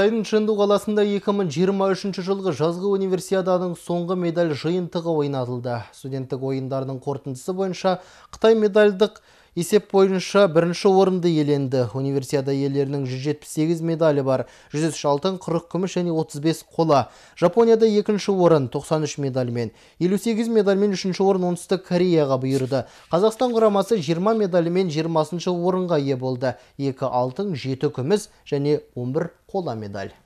Қытайдың Чэнду қаласында 2023 жылғы жазғы универсиаданың соңғы медаль жиынтығы ойнатылды. Студенттік ойындардың қорытындысы бойынша Қытай медальдық есеп бойынша бірінші орынды еленді. универсиада иелерінің 178 медалі бар 103 алтын 40 күміс және 35 қола жапонияда екінші орын 93 медальмен 58 медальмен үшінші орын оңтүстік кореяға бұйырды қазақстан құрамасы 20 медальмен 20 орынға ие болды екі алтын жеті күміс және 11 қола медаль